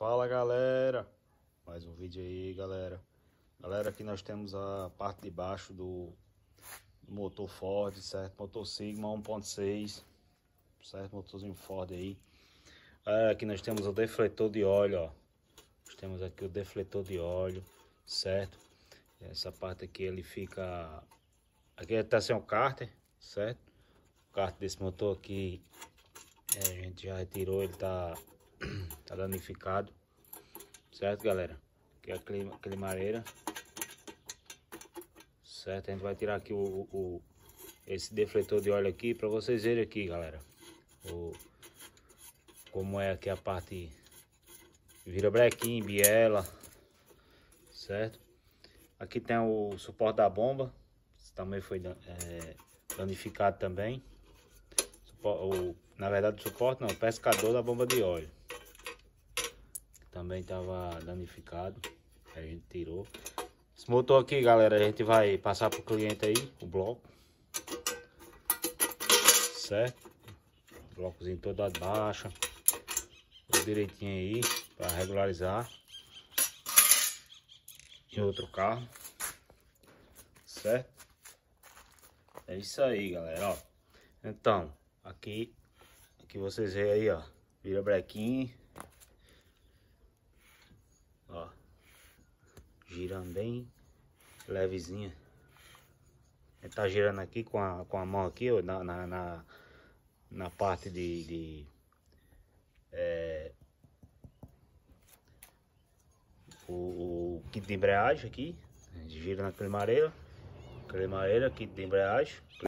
Fala galera, mais um vídeo aí galera Galera, aqui nós temos a parte de baixo do motor Ford, certo? Motor Sigma 1.6, certo? Motorzinho Ford aí é, Aqui nós temos o defletor de óleo, ó Nós temos aqui o defletor de óleo, certo? Essa parte aqui ele fica... Aqui ele é tá sem o cárter, certo? O cárter desse motor aqui é, a gente já retirou, ele tá tá danificado. Certo, galera? Aqui é a climareira. Certo? A gente vai tirar aqui o, o esse defletor de óleo aqui para vocês verem aqui, galera. O, como é aqui a parte vira brequim, biela, certo? Aqui tem o suporte da bomba, também foi é, danificado também. O, na verdade, o suporte não, o pescador da bomba de óleo também estava danificado. A gente tirou. Esse motor aqui, galera, a gente vai passar pro cliente aí, o bloco. Certo? Blocozinho todo baixa. Tudo direitinho aí, para regularizar. E outro carro. Certo? É isso aí, galera, ó. Então, aqui, que vocês veem aí, ó. Vira brequinho Ó. Girando bem levezinha. Ele tá girando aqui com a, com a mão aqui, ó, na, na, na, na parte de... de é, o, o kit de embreagem aqui. A gente gira na climareira. Climareira, kit de embreagem.